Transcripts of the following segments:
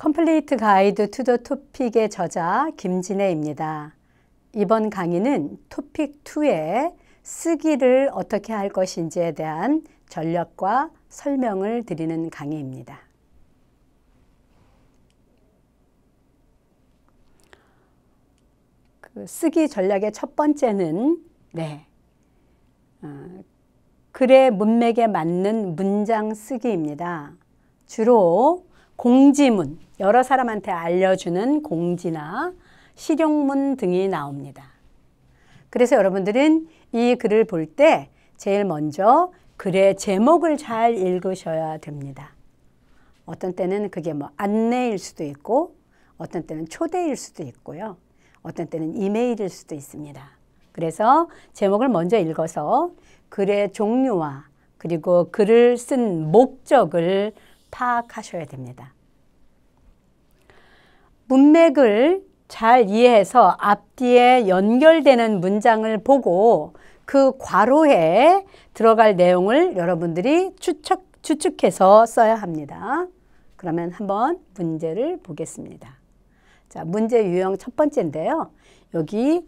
컴플레이트 가이드 투 더 토픽의 저자 김진혜입니다. 이번 강의는 토픽 2의 쓰기를 어떻게 할 것인지에 대한 전략과 설명을 드리는 강의입니다. 그 쓰기 전략의 첫 번째는 네, 어, 글의 문맥에 맞는 문장 쓰기입니다. 주로 공지문, 여러 사람한테 알려주는 공지나 실용문 등이 나옵니다. 그래서 여러분들은 이 글을 볼 때 제일 먼저 글의 제목을 잘 읽으셔야 됩니다. 어떤 때는 그게 뭐 안내일 수도 있고 어떤 때는 초대일 수도 있고요. 어떤 때는 이메일일 수도 있습니다. 그래서 제목을 먼저 읽어서 글의 종류와 그리고 글을 쓴 목적을 파악하셔야 됩니다. 문맥을 잘 이해해서 앞뒤에 연결되는 문장을 보고 그 괄호에 들어갈 내용을 여러분들이 추측, 추측해서 써야 합니다. 그러면 한번 문제를 보겠습니다. 자, 문제 유형 첫 번째인데요. 여기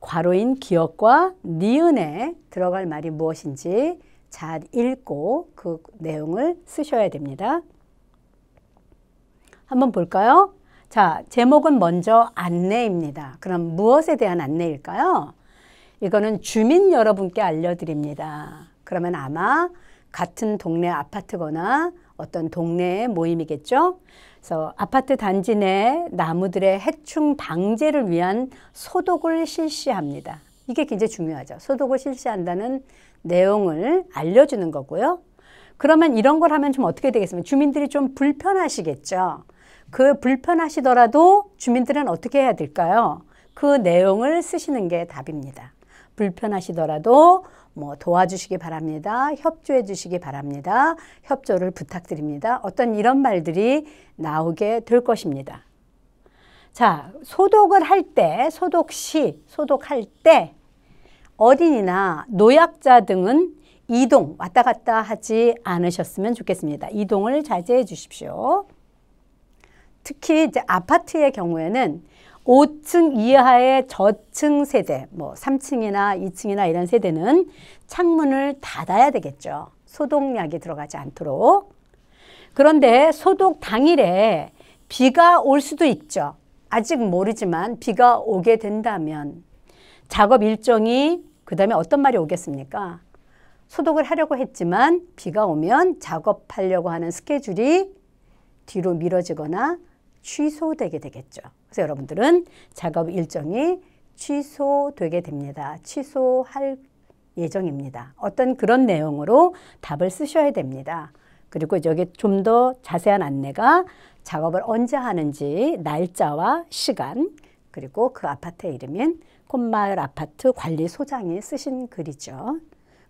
괄호인 기억과 니은에 들어갈 말이 무엇인지 잘 읽고 그 내용을 쓰셔야 됩니다. 한번 볼까요? 자, 제목은 먼저 안내입니다. 그럼 무엇에 대한 안내일까요? 이거는 주민 여러분께 알려드립니다. 그러면 아마 같은 동네 아파트거나 어떤 동네의 모임이겠죠? 그래서 아파트 단지 내 나무들의 해충 방제를 위한 소독을 실시합니다. 이게 굉장히 중요하죠. 소독을 실시한다는 내용을 알려주는 거고요. 그러면 이런 걸 하면 좀 어떻게 되겠습니까? 주민들이 좀 불편하시겠죠. 그 불편하시더라도 주민들은 어떻게 해야 될까요? 그 내용을 쓰시는 게 답입니다. 불편하시더라도 뭐 도와주시기 바랍니다. 협조해 주시기 바랍니다. 협조를 부탁드립니다. 어떤 이런 말들이 나오게 될 것입니다. 자, 소독을 할 때, 소독 시, 소독할 때 어린이나 노약자 등은 이동 왔다 갔다 하지 않으셨으면 좋겠습니다. 이동을 자제해 주십시오. 특히 이제 아파트의 경우에는 5층 이하의 저층 세대, 뭐 3층이나 2층이나 이런 세대는 창문을 닫아야 되겠죠. 소독약이 들어가지 않도록. 그런데 소독 당일에 비가 올 수도 있죠. 아직 모르지만 비가 오게 된다면 작업 일정이 그 다음에 어떤 말이 오겠습니까? 소독을 하려고 했지만 비가 오면 작업하려고 하는 스케줄이 뒤로 미뤄지거나 취소되게 되겠죠. 그래서 여러분들은 작업 일정이 취소되게 됩니다. 취소할 예정입니다. 어떤 그런 내용으로 답을 쓰셔야 됩니다. 그리고 여기 좀 더 자세한 안내가 작업을 언제 하는지 날짜와 시간 그리고 그 아파트의 이름인 꽃마을 아파트 관리 소장이 쓰신 글이죠.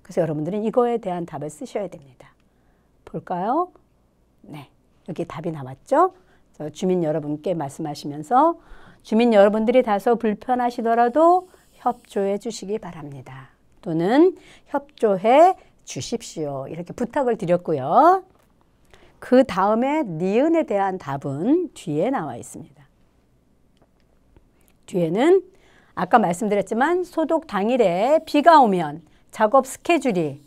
그래서 여러분들은 이거에 대한 답을 쓰셔야 됩니다. 볼까요? 네. 여기 답이 나왔죠? 주민 여러분께 말씀하시면서 주민 여러분들이 다소 불편하시더라도 협조해 주시기 바랍니다. 또는 협조해 주십시오. 이렇게 부탁을 드렸고요. 그 다음에 니은에 대한 답은 뒤에 나와 있습니다. 뒤에는 아까 말씀드렸지만 소독 당일에 비가 오면 작업 스케줄이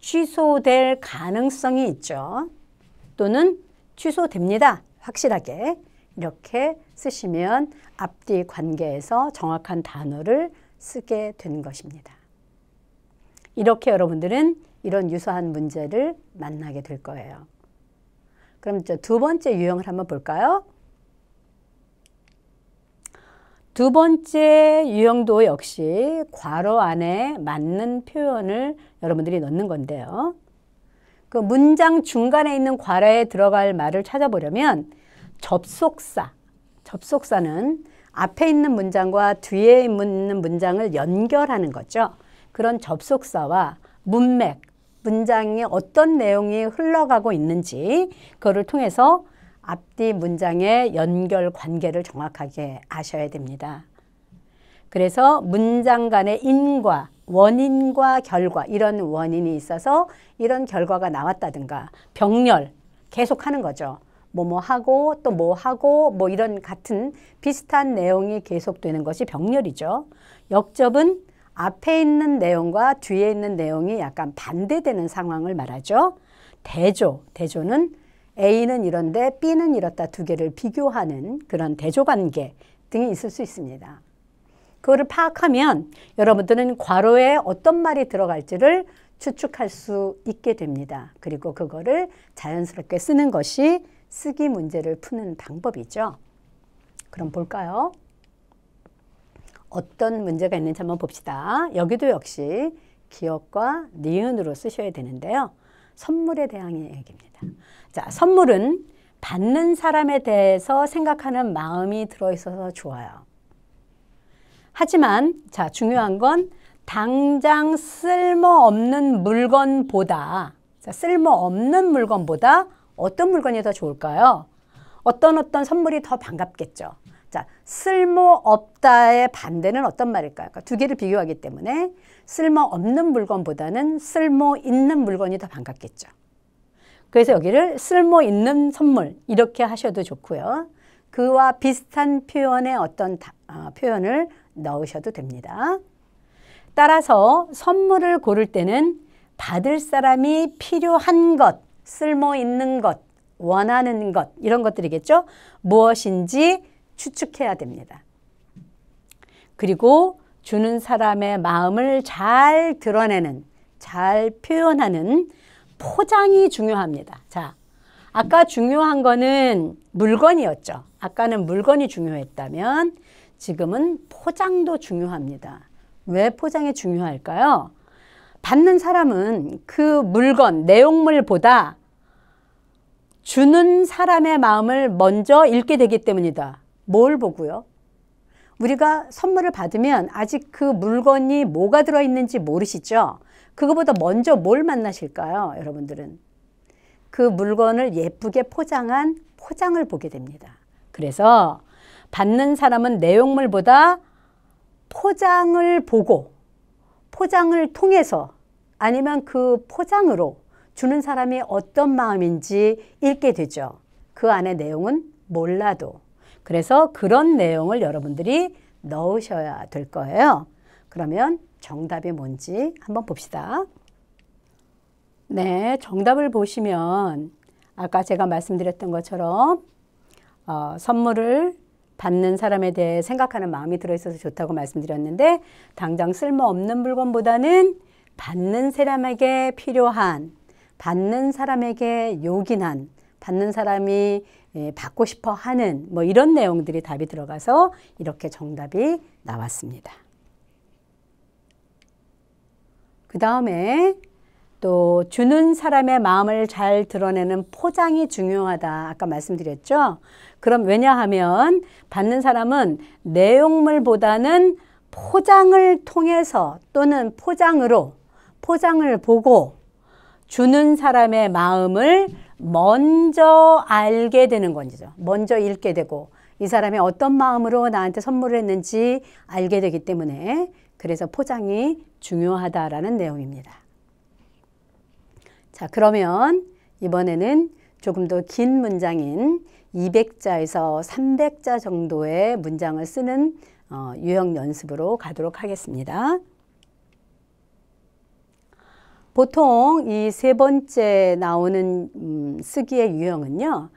취소될 가능성이 있죠. 또는 취소됩니다. 확실하게 이렇게 쓰시면 앞뒤 관계에서 정확한 단어를 쓰게 된 것입니다. 이렇게 여러분들은 이런 유사한 문제를 만나게 될 거예요. 그럼 두 번째 유형을 한번 볼까요? 두 번째 유형도 역시 괄호 안에 맞는 표현을 여러분들이 넣는 건데요. 그 문장 중간에 있는 괄호에 들어갈 말을 찾아보려면 접속사, 접속사는 앞에 있는 문장과 뒤에 있는 문장을 연결하는 거죠. 그런 접속사와 문맥, 문장에 어떤 내용이 흘러가고 있는지 그거를 통해서 앞뒤 문장의 연결 관계를 정확하게 아셔야 됩니다. 그래서 문장 간의 인과 원인과 결과 이런 원인이 있어서 이런 결과가 나왔다든가 병렬 계속 하는 거죠. 뭐뭐 뭐 하고 또 뭐 하고 뭐 이런 같은 비슷한 내용이 계속되는 것이 병렬이죠. 역접은 앞에 있는 내용과 뒤에 있는 내용이 약간 반대되는 상황을 말하죠. 대조, 대조는 A는 이런데 B는 이렇다 두 개를 비교하는 그런 대조관계 등이 있을 수 있습니다. 그거를 파악하면 여러분들은 괄호에 어떤 말이 들어갈지를 추측할 수 있게 됩니다. 그리고 그거를 자연스럽게 쓰는 것이 쓰기 문제를 푸는 방법이죠. 그럼 볼까요? 어떤 문제가 있는지 한번 봅시다. 여기도 역시 기억과 니은으로 쓰셔야 되는데요. 선물에 대한 얘기입니다. 자, 선물은 받는 사람에 대해서 생각하는 마음이 들어있어서 좋아요. 하지만, 자, 중요한 건 당장 쓸모없는 물건보다, 자, 쓸모없는 물건보다 어떤 물건이 더 좋을까요? 어떤 어떤 선물이 더 반갑겠죠. 자, 쓸모없다의 반대는 어떤 말일까요? 그러니까 두 개를 비교하기 때문에 쓸모없는 물건보다는 쓸모있는 물건이 더 반갑겠죠. 그래서 여기를 쓸모있는 선물 이렇게 하셔도 좋고요. 그와 비슷한 표현의 어떤 다, 어, 표현을 넣으셔도 됩니다. 따라서 선물을 고를 때는 받을 사람이 필요한 것, 쓸모 있는 것, 원하는 것 이런 것들이겠죠. 무엇인지 추측해야 됩니다. 그리고 주는 사람의 마음을 잘 드러내는, 잘 표현하는 포장이 중요합니다. 자, 아까 중요한 거는 물건이었죠. 아까는 물건이 중요했다면 지금은 포장도 중요합니다. 왜 포장이 중요할까요? 받는 사람은 그 물건, 내용물보다 주는 사람의 마음을 먼저 읽게 되기 때문이다. 뭘 보고요? 우리가 선물을 받으면 아직 그 물건이 뭐가 들어있는지 모르시죠? 그거보다 먼저 뭘 만나실까요? 여러분들은 그 물건을 예쁘게 포장한 포장을 보게 됩니다. 그래서 받는 사람은 내용물보다 포장을 보고 포장을 통해서 아니면 그 포장으로 주는 사람이 어떤 마음인지 읽게 되죠. 그안에 내용은 몰라도 그래서 그런 내용을 여러분들이 넣으셔야 될 거예요. 그러면 정답이 뭔지 한번 봅시다. 네, 정답을 보시면 아까 제가 말씀드렸던 것처럼 어, 선물을 받는 사람에 대해 생각하는 마음이 들어있어서 좋다고 말씀드렸는데 당장 쓸모없는 물건보다는 받는 사람에게 필요한, 받는 사람에게 요긴한 받는 사람이 예, 받고 싶어 하는 뭐 이런 내용들이 답이 들어가서 이렇게 정답이 나왔습니다. 그 다음에 또 주는 사람의 마음을 잘 드러내는 포장이 중요하다. 아까 말씀드렸죠? 그럼 왜냐하면 받는 사람은 내용물보다는 포장을 통해서 또는 포장으로 포장을 보고 주는 사람의 마음을 먼저 알게 되는 건지죠. 먼저 읽게 되고 이 사람이 어떤 마음으로 나한테 선물을 했는지 알게 되기 때문에 그래서 포장이 중요하다라는 내용입니다. 자, 그러면 이번에는 조금 더 긴 문장인 200자에서 300자 정도의 문장을 쓰는 어, 유형 연습으로 가도록 하겠습니다. 보통 이 세 번째 나오는 음, 쓰기의 유형은요.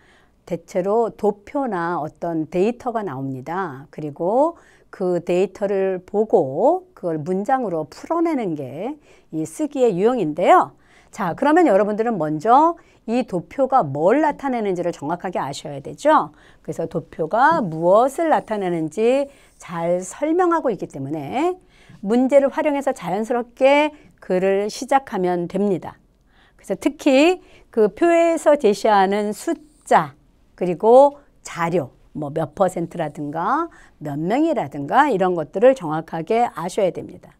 대체로 도표나 어떤 데이터가 나옵니다. 그리고 그 데이터를 보고 그걸 문장으로 풀어내는 게 이 쓰기의 유형인데요. 자, 그러면 여러분들은 먼저 이 도표가 뭘 나타내는지를 정확하게 아셔야 되죠. 그래서 도표가 무엇을 나타내는지 잘 설명하고 있기 때문에 문제를 활용해서 자연스럽게 글을 시작하면 됩니다. 그래서 특히 그 표에서 제시하는 숫자 그리고 자료 뭐 몇 퍼센트라든가 몇 명이라든가 이런 것들을 정확하게 아셔야 됩니다.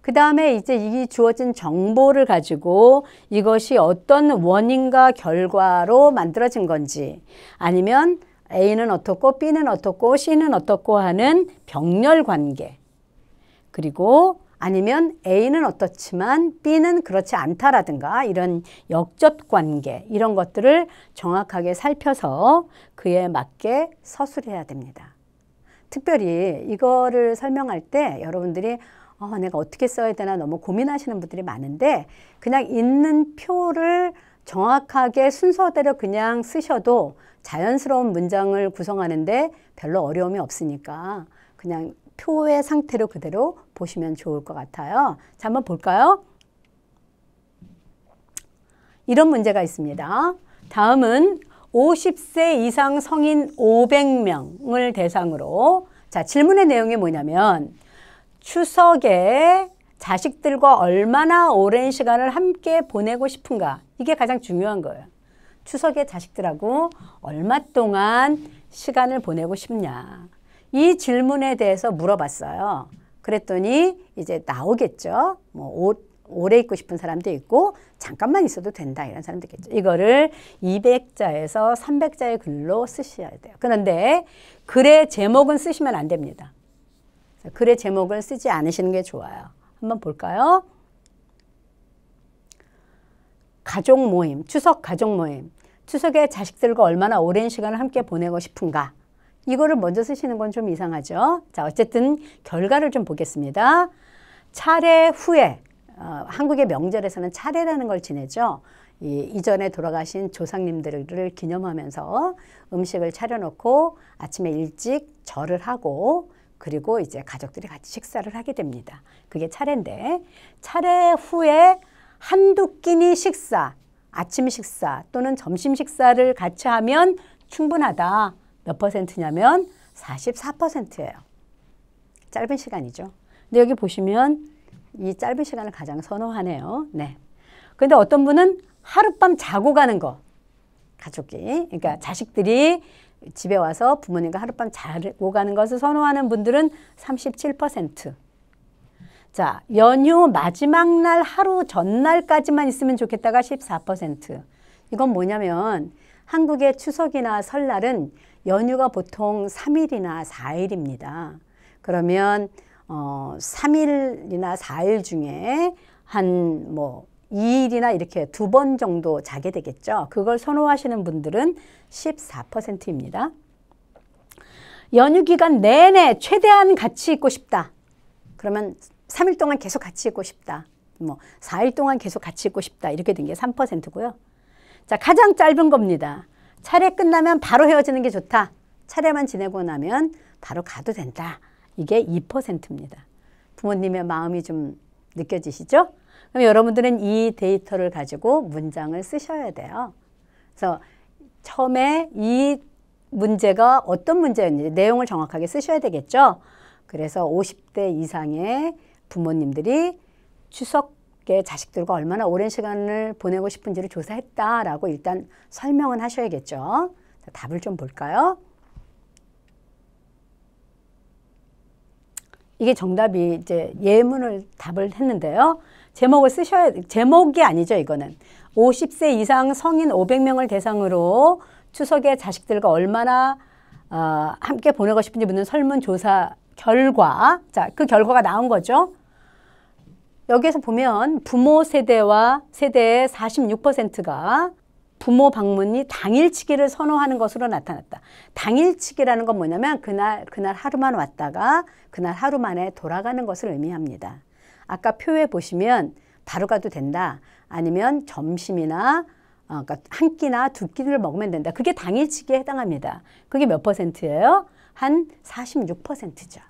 그 다음에 이제 이 주어진 정보를 가지고 이것이 어떤 원인과 결과로 만들어진 건지 아니면 A는 어떻고 B는 어떻고 C는 어떻고 하는 병렬 관계 그리고 아니면 A는 어떻지만 B는 그렇지 않다라든가 이런 역적 관계 이런 것들을 정확하게 살펴서 그에 맞게 서술해야 됩니다. 특별히 이거를 설명할 때 여러분들이 어, 내가 어떻게 써야 되나 너무 고민하시는 분들이 많은데 그냥 있는 표를 정확하게 순서대로 그냥 쓰셔도 자연스러운 문장을 구성하는데 별로 어려움이 없으니까 그냥 표의 상태로 그대로 보시면 좋을 것 같아요. 자, 한번 볼까요? 이런 문제가 있습니다. 다음은 50세 이상 성인 500명을 대상으로 자, 질문의 내용이 뭐냐면 추석에 자식들과 얼마나 오랜 시간을 함께 보내고 싶은가 이게 가장 중요한 거예요. 추석에 자식들하고 얼마 동안 시간을 보내고 싶냐 이 질문에 대해서 물어봤어요. 그랬더니 이제 나오겠죠. 뭐 옷, 오래 입고 싶은 사람도 있고 잠깐만 있어도 된다 이런 사람도 있겠죠. 이거를 200자에서 300자의 글로 쓰셔야 돼요. 그런데 글의 제목은 쓰시면 안 됩니다. 글의 제목을 쓰지 않으시는 게 좋아요. 한번 볼까요? 가족 모임, 추석 가족 모임. 추석에 자식들과 얼마나 오랜 시간을 함께 보내고 싶은가? 이거를 먼저 쓰시는 건 좀 이상하죠. 자, 어쨌든 결과를 좀 보겠습니다. 차례 후에 어, 한국의 명절에서는 차례라는 걸 지내죠. 이, 이전에 돌아가신 조상님들을 기념하면서 음식을 차려놓고 아침에 일찍 절을 하고 그리고 이제 가족들이 같이 식사를 하게 됩니다. 그게 차례인데 차례 후에 한두 끼니 식사, 아침 식사 또는 점심 식사를 같이 하면 충분하다. 몇 퍼센트냐면 44%예요. 짧은 시간이죠. 근데 여기 보시면 이 짧은 시간을 가장 선호하네요. 네. 근데 어떤 분은 하룻밤 자고 가는 거. 가족이. 그러니까 자식들이 집에 와서 부모님과 하룻밤 자고 가는 것을 선호하는 분들은 37%. 자, 연휴 마지막 날 하루 전날까지만 있으면 좋겠다가 14%. 이건 뭐냐면 한국의 추석이나 설날은 연휴가 보통 3일이나 4일입니다. 그러면 어 3일이나 4일 중에 한 뭐 2일이나 이렇게 두 번 정도 자게 되겠죠. 그걸 선호하시는 분들은 14%입니다. 연휴 기간 내내 최대한 같이 있고 싶다. 그러면 3일 동안 계속 같이 있고 싶다. 뭐 4일 동안 계속 같이 있고 싶다. 이렇게 된 게 3%고요. 자, 가장 짧은 겁니다. 차례 끝나면 바로 헤어지는 게 좋다. 차례만 지내고 나면 바로 가도 된다. 이게 2%입니다. 부모님의 마음이 좀 느껴지시죠? 그럼 여러분들은 이 데이터를 가지고 문장을 쓰셔야 돼요. 그래서 처음에 이 문제가 어떤 문제였는지 내용을 정확하게 쓰셔야 되겠죠? 그래서 50대 이상의 부모님들이 추석 자식들과 얼마나 오랜 시간을 보내고 싶은지를 조사했다라고 일단 설명은 하셔야겠죠. 자, 답을 좀 볼까요? 이게 정답이 이제 예문을 답을 했는데요. 제목을 쓰셔야 제목이 아니죠, 이거는. 50세 이상 성인 500명을 대상으로 추석에 자식들과 얼마나 어, 함께 보내고 싶은지 묻는 설문조사 결과. 자, 그 결과가 나온 거죠. 여기에서 보면 부모 세대와 세대의 46%가 부모 방문이 당일치기를 선호하는 것으로 나타났다. 당일치기라는 건 뭐냐면 그날 그날 하루만 왔다가 그날 하루 만에 돌아가는 것을 의미합니다. 아까 표에 보시면 바로 가도 된다. 아니면 점심이나 어, 그러니까 한 끼나 두 끼를 먹으면 된다. 그게 당일치기에 해당합니다. 그게 몇 퍼센트예요? 한 46%죠.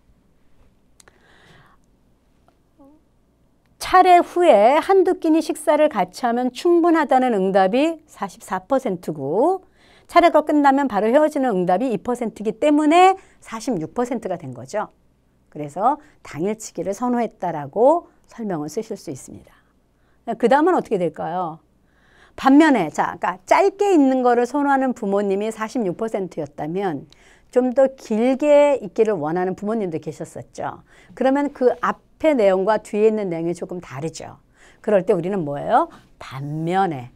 차례 후에 한두 끼니 식사를 같이 하면 충분하다는 응답이 44%고 차례가 끝나면 바로 헤어지는 응답이 2%이기 때문에 46%가 된 거죠. 그래서 당일치기를 선호했다라고 설명을 쓰실 수 있습니다. 그 다음은 어떻게 될까요? 반면에 자, 그러니까 짧게 있는 거를 선호하는 부모님이 46%였다면 좀 더 길게 있기를 원하는 부모님도 계셨었죠. 그러면 그앞 앞에 내용과 뒤에 있는 내용이 조금 다르죠. 그럴 때 우리는 뭐예요? 반면에.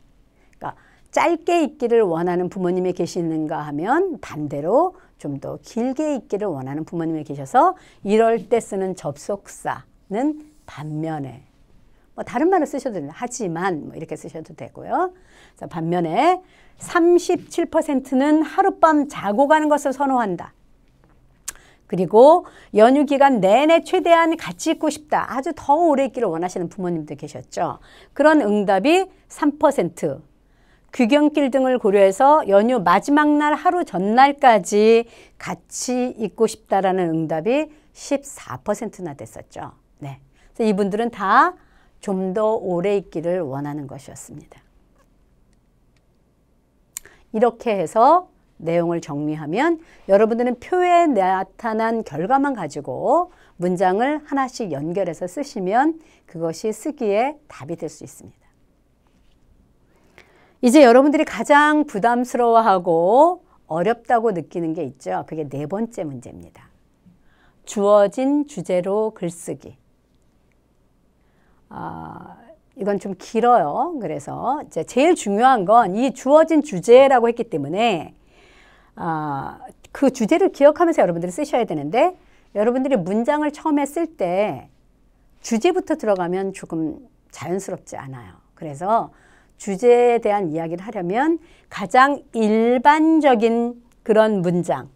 그러니까 짧게 있기를 원하는 부모님이 계시는가 하면 반대로 좀 더 길게 있기를 원하는 부모님이 계셔서 이럴 때 쓰는 접속사는 반면에. 뭐 다른 말을 쓰셔도 됩니다. 하지만 뭐 이렇게 쓰셔도 되고요. 자, 반면에 37%는 하룻밤 자고 가는 것을 선호한다. 그리고 연휴 기간 내내 최대한 같이 있고 싶다. 아주 더 오래 있기를 원하시는 부모님도 계셨죠. 그런 응답이 3%. 귀경길 등을 고려해서 연휴 마지막 날 하루 전날까지 같이 있고 싶다라는 응답이 14%나 됐었죠. 네. 그래서 이분들은 다 좀 더 오래 있기를 원하는 것이었습니다. 이렇게 해서 내용을 정리하면 여러분들은 표에 나타난 결과만 가지고 문장을 하나씩 연결해서 쓰시면 그것이 쓰기에 답이 될 수 있습니다. 이제 여러분들이 가장 부담스러워하고 어렵다고 느끼는 게 있죠. 그게 네 번째 문제입니다. 주어진 주제로 글쓰기. 아, 이건 좀 길어요. 그래서 제일 중요한 건 이 주어진 주제라고 했기 때문에 어, 그 주제를 기억하면서 여러분들이 쓰셔야 되는데 여러분들이 문장을 처음에 쓸 때 주제부터 들어가면 조금 자연스럽지 않아요. 그래서 주제에 대한 이야기를 하려면 가장 일반적인 그런 문장,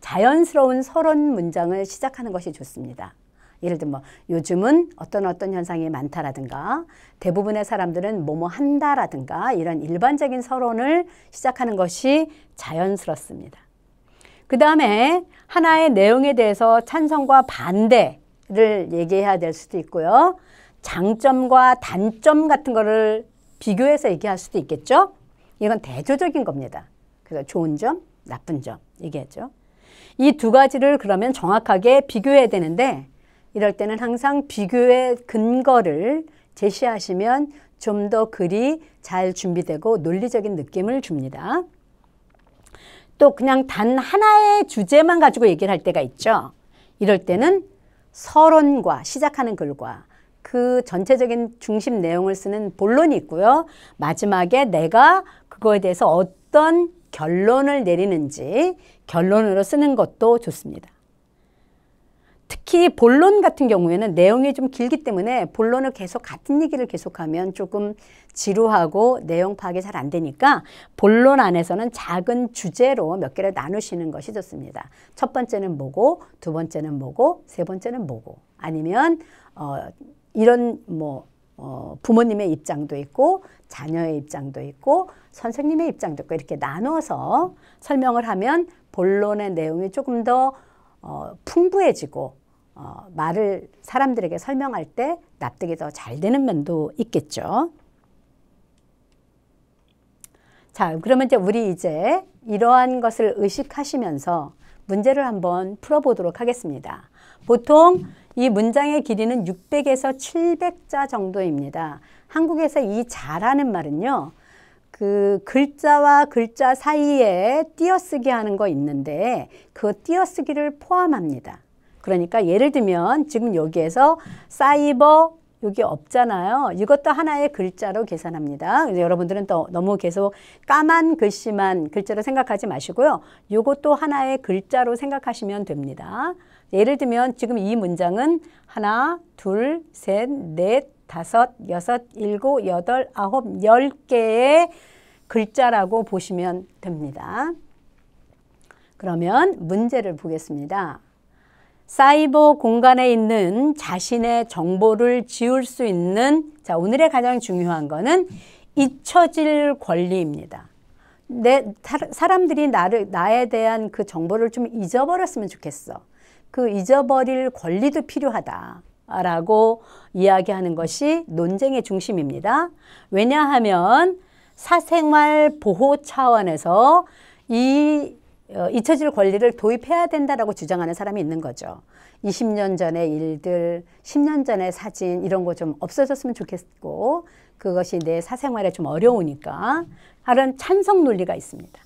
자연스러운 서론 문장을 시작하는 것이 좋습니다. 예를 들면 뭐 요즘은 어떤 어떤 현상이 많다라든가 대부분의 사람들은 뭐뭐 한다라든가 이런 일반적인 서론을 시작하는 것이 자연스럽습니다. 그 다음에 하나의 내용에 대해서 찬성과 반대를 얘기해야 될 수도 있고요. 장점과 단점 같은 거를 비교해서 얘기할 수도 있겠죠. 이건 대조적인 겁니다. 그래서 좋은 점, 나쁜 점 얘기했죠. 이 두 가지를 그러면 정확하게 비교해야 되는데 이럴 때는 항상 비교의 근거를 제시하시면 좀 더 글이 잘 준비되고 논리적인 느낌을 줍니다. 또 그냥 단 하나의 주제만 가지고 얘기를 할 때가 있죠. 이럴 때는 서론과 시작하는 글과 그 전체적인 중심 내용을 쓰는 본론이 있고요. 마지막에 내가 그거에 대해서 어떤 결론을 내리는지 결론으로 쓰는 것도 좋습니다. 특히 본론 같은 경우에는 내용이 좀 길기 때문에 본론을 계속 같은 얘기를 계속하면 조금 지루하고 내용 파악이 잘 안 되니까 본론 안에서는 작은 주제로 몇 개를 나누시는 것이 좋습니다. 첫 번째는 뭐고, 두 번째는 뭐고, 세 번째는 뭐고, 아니면 어, 이런 뭐 어, 부모님의 입장도 있고 자녀의 입장도 있고 선생님의 입장도 있고 이렇게 나눠서 설명을 하면 본론의 내용이 조금 더 어, 풍부해지고 어, 말을 사람들에게 설명할 때 납득이 더 잘 되는 면도 있겠죠. 자, 그러면 이제 우리 이제 이러한 것을 의식하시면서 문제를 한번 풀어보도록 하겠습니다. 보통 이 문장의 길이는 600에서 700자 정도입니다. 한국에서 이 자라는 말은요. 그 글자와 글자 사이에 띄어쓰기 하는 거 있는데 그 띄어쓰기를 포함합니다. 그러니까 예를 들면 지금 여기에서 사이버 여기 없잖아요. 이것도 하나의 글자로 계산합니다. 여러분들은 또 너무 계속 까만 글씨만 글자로 생각하지 마시고요. 이것도 하나의 글자로 생각하시면 됩니다. 예를 들면 지금 이 문장은 하나, 둘, 셋, 넷, 다섯, 여섯, 일곱, 여덟, 아홉, 열 개의 글자라고 보시면 됩니다. 그러면 문제를 보겠습니다. 사이버 공간에 있는 자신의 정보를 지울 수 있는 자 오늘의 가장 중요한 거는 잊혀질 권리입니다. 내 사람들이 나를 나에 대한 그 정보를 좀 잊어버렸으면 좋겠어. 그 잊어버릴 권리도 필요하다. 라고 이야기하는 것이 논쟁의 중심입니다. 왜냐하면 사생활 보호 차원에서 이 잊혀질 어, 권리를 도입해야 된다라고 주장하는 사람이 있는 거죠. 20년 전의 일들, 10년 전의 사진 이런 거 좀 없어졌으면 좋겠고 그것이 내 사생활에 좀 어려우니까 다른 찬성 논리가 있습니다.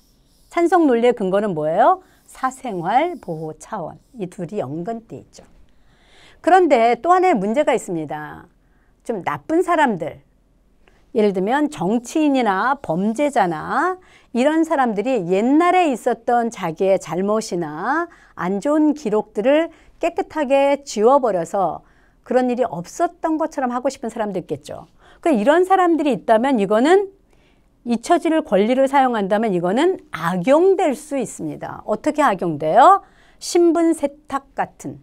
찬성 논리의 근거는 뭐예요? 사생활 보호 차원 이 둘이 연관돼 있죠. 그런데 또 하나의 문제가 있습니다. 좀 나쁜 사람들 예를 들면 정치인이나 범죄자나 이런 사람들이 옛날에 있었던 자기의 잘못이나 안 좋은 기록들을 깨끗하게 지워버려서 그런 일이 없었던 것처럼 하고 싶은 사람도 있겠죠. 그 이런 사람들이 있다면 이거는 잊혀질 권리를 사용한다면 이거는 악용될 수 있습니다. 어떻게 악용돼요? 신분 세탁 같은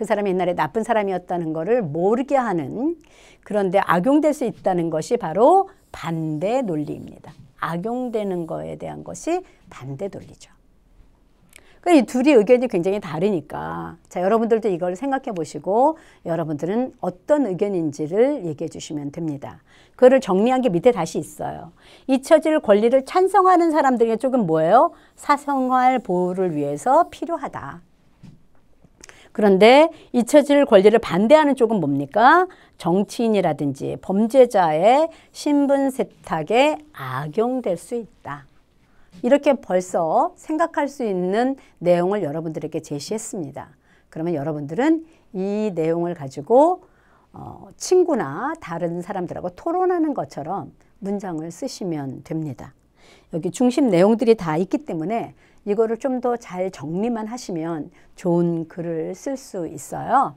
그 사람이 옛날에 나쁜 사람이었다는 것을 모르게 하는 그런데 악용될 수 있다는 것이 바로 반대 논리입니다. 악용되는 거에 대한 것이 반대 논리죠. 그이 그러니까 둘이 의견이 굉장히 다르니까 자 여러분들도 이걸 생각해 보시고 여러분들은 어떤 의견인지를 얘기해 주시면 됩니다. 그거를 정리한 게 밑에 다시 있어요. 잊혀질 권리를 찬성하는 사람들에게 조금 뭐예요? 사생활 보호를 위해서 필요하다. 그런데 잊혀질 권리를 반대하는 쪽은 뭡니까? 정치인이라든지 범죄자의 신분 세탁에 악용될 수 있다. 이렇게 벌써 생각할 수 있는 내용을 여러분들에게 제시했습니다. 그러면 여러분들은 이 내용을 가지고 어, 친구나 다른 사람들하고 토론하는 것처럼 문장을 쓰시면 됩니다. 여기 중심 내용들이 다 있기 때문에 이거를 좀 더 잘 정리만 하시면 좋은 글을 쓸 수 있어요.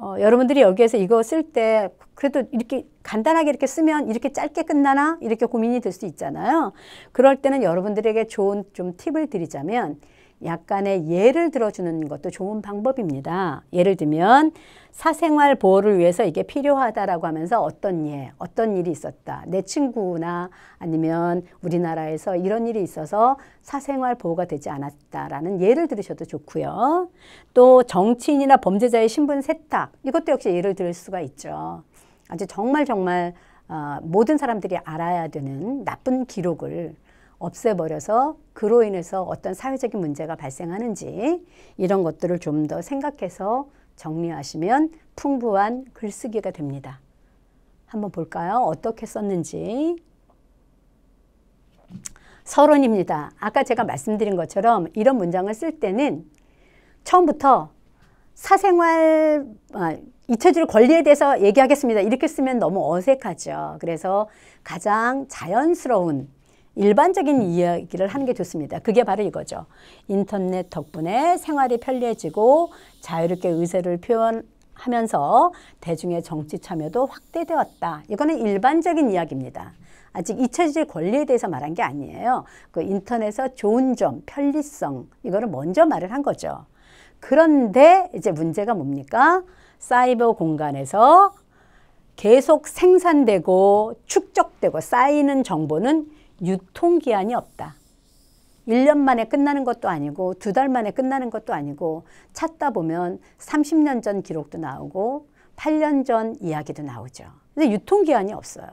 어, 여러분들이 여기에서 이거 쓸 때 그래도 이렇게 간단하게 이렇게 쓰면 이렇게 짧게 끝나나 이렇게 고민이 될 수 있잖아요. 그럴 때는 여러분들에게 좋은 좀 팁을 드리자면 약간의 예를 들어주는 것도 좋은 방법입니다. 예를 들면 사생활 보호를 위해서 이게 필요하다라고 하면서 어떤 예, 어떤 일이 있었다. 내 친구나 아니면 우리나라에서 이런 일이 있어서 사생활 보호가 되지 않았다라는 예를 들으셔도 좋고요. 또 정치인이나 범죄자의 신분 세탁 이것도 역시 예를 들을 수가 있죠. 아주 정말 정말 아, 모든 사람들이 알아야 되는 나쁜 기록을 없애버려서 그로 인해서 어떤 사회적인 문제가 발생하는지 이런 것들을 좀 더 생각해서 정리하시면 풍부한 글쓰기가 됩니다. 한번 볼까요? 어떻게 썼는지. 서론입니다. 아까 제가 말씀드린 것처럼 이런 문장을 쓸 때는 처음부터 사생활 아, 잊혀질 권리에 대해서 얘기하겠습니다. 이렇게 쓰면 너무 어색하죠. 그래서 가장 자연스러운 일반적인 이야기를 하는 게 좋습니다. 그게 바로 이거죠. 인터넷 덕분에 생활이 편리해지고 자유롭게 의사를 표현하면서 대중의 정치 참여도 확대되었다. 이거는 일반적인 이야기입니다. 아직 잊혀질 권리에 대해서 말한 게 아니에요. 그 인터넷에서 좋은 점, 편리성 이거를 먼저 말을 한 거죠. 그런데 이제 문제가 뭡니까? 사이버 공간에서 계속 생산되고 축적되고 쌓이는 정보는 유통기한이 없다. 1년 만에 끝나는 것도 아니고 두 달 만에 끝나는 것도 아니고 찾다 보면 30년 전 기록도 나오고 8년 전 이야기도 나오죠. 근데 유통기한이 없어요.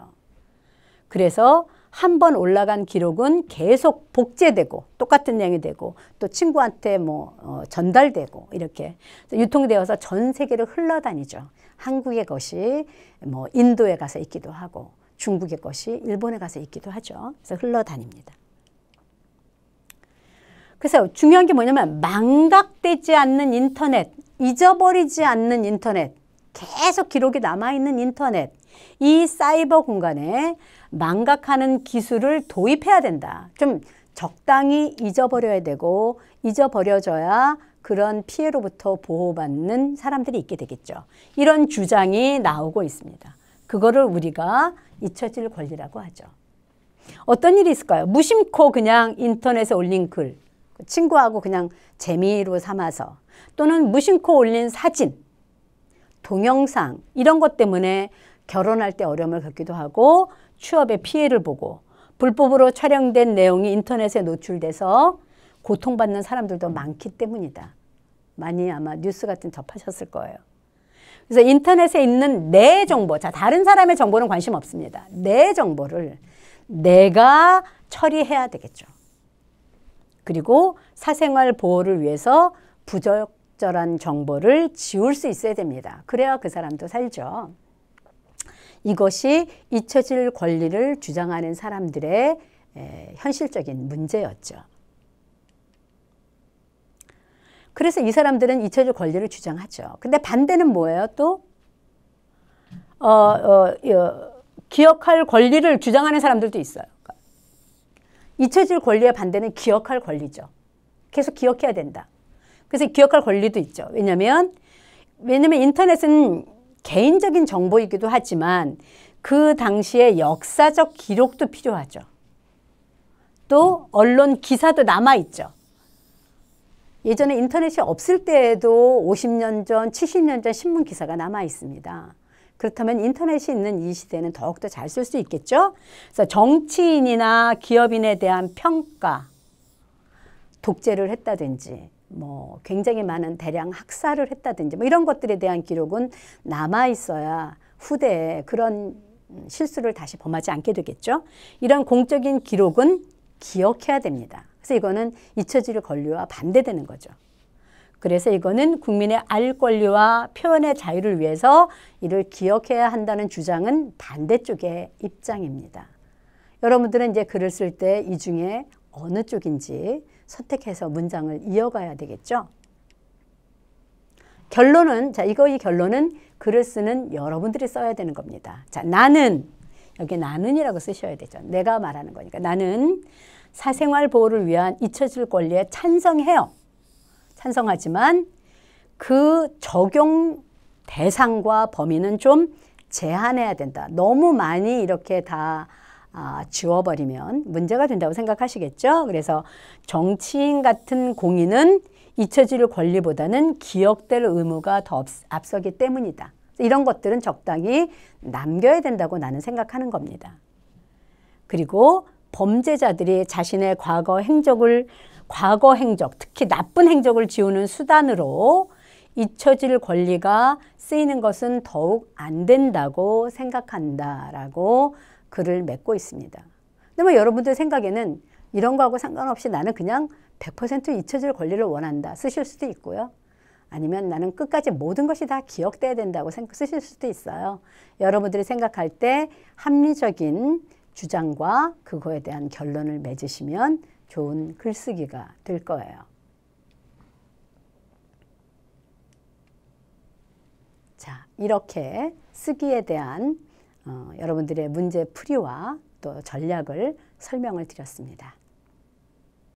그래서 한 번 올라간 기록은 계속 복제되고 똑같은 양이 되고 또 친구한테 뭐 어, 전달되고 이렇게 유통되어서 전 세계를 흘러다니죠. 한국의 것이 뭐 인도에 가서 있기도 하고 중국의 것이 일본에 가서 있기도 하죠. 그래서 흘러다닙니다. 그래서 중요한 게 뭐냐면 망각되지 않는 인터넷, 잊어버리지 않는 인터넷, 계속 기록이 남아있는 인터넷, 이 사이버 공간에 망각하는 기술을 도입해야 된다. 좀 적당히 잊어버려야 되고 잊어버려져야 그런 피해로부터 보호받는 사람들이 있게 되겠죠. 이런 주장이 나오고 있습니다. 그거를 우리가 잊혀질 권리라고 하죠. 어떤 일이 있을까요? 무심코 그냥 인터넷에 올린 글, 친구하고 그냥 재미로 삼아서 또는 무심코 올린 사진, 동영상 이런 것 때문에 결혼할 때 어려움을 겪기도 하고 취업에 피해를 보고 불법으로 촬영된 내용이 인터넷에 노출돼서 고통받는 사람들도 많기 때문이다. 많이 아마 뉴스 같은 접하셨을 거예요. 그래서 인터넷에 있는 내 정보, 자, 다른 사람의 정보는 관심 없습니다. 내 정보를 내가 처리해야 되겠죠. 그리고 사생활 보호를 위해서 부적절한 정보를 지울 수 있어야 됩니다. 그래야 그 사람도 살죠. 이것이 잊혀질 권리를 주장하는 사람들의 현실적인 문제였죠. 그래서 이 사람들은 이차적 권리를 주장하죠. 근데 반대는 뭐예요? 또 어, 어, 어, 기억할 권리를 주장하는 사람들도 있어요. 그러니까 이체질 권리의 반대는 기억할 권리죠. 계속 기억해야 된다. 그래서 기억할 권리도 있죠. 왜냐면, 왜냐면 인터넷은 개인적인 정보이기도 하지만 그 당시의 역사적 기록도 필요하죠. 또 언론 기사도 남아있죠. 예전에 인터넷이 없을 때에도 50년 전, 70년 전 신문 기사가 남아 있습니다. 그렇다면 인터넷이 있는 이 시대는 더욱더 잘 쓸 수 있겠죠? 그래서 정치인이나 기업인에 대한 평가, 독재를 했다든지, 뭐 굉장히 많은 대량 학살을 했다든지, 뭐 이런 것들에 대한 기록은 남아 있어야 후대에 그런 실수를 다시 범하지 않게 되겠죠? 이런 공적인 기록은 기억해야 됩니다. 그래서 이거는 잊혀질 권리와 반대되는 거죠. 그래서 이거는 국민의 알 권리와 표현의 자유를 위해서 이를 기억해야 한다는 주장은 반대쪽의 입장입니다. 여러분들은 이제 글을 쓸 때 이 중에 어느 쪽인지 선택해서 문장을 이어가야 되겠죠. 결론은 자 이거의 결론은 글을 쓰는 여러분들이 써야 되는 겁니다. 자 나는 여기 나는이라고 쓰셔야 되죠. 내가 말하는 거니까 나는 사생활 보호를 위한 잊혀질 권리에 찬성해요. 찬성하지만 그 적용 대상과 범위는 좀 제한해야 된다. 너무 많이 이렇게 다 아, 지워버리면 문제가 된다고 생각하시겠죠? 그래서 정치인 같은 공인은 잊혀질 권리보다는 기억될 의무가 더 앞서기 때문이다. 이런 것들은 적당히 남겨야 된다고 나는 생각하는 겁니다. 그리고 범죄자들이 자신의 과거 행적을 과거 행적, 특히 나쁜 행적을 지우는 수단으로 잊혀질 권리가 쓰이는 것은 더욱 안 된다고 생각한다라고 글을 맺고 있습니다. 그러면 뭐 여러분들 생각에는 이런 거하고 상관없이 나는 그냥 100% 잊혀질 권리를 원한다 쓰실 수도 있고요. 아니면 나는 끝까지 모든 것이 다 기억돼야 된다고 쓰실 수도 있어요. 여러분들이 생각할 때 합리적인 주장과 그거에 대한 결론을 맺으시면 좋은 글쓰기가 될 거예요. 자, 이렇게 쓰기에 대한 어, 여러분들의 문제 풀이와 또 전략을 설명을 드렸습니다.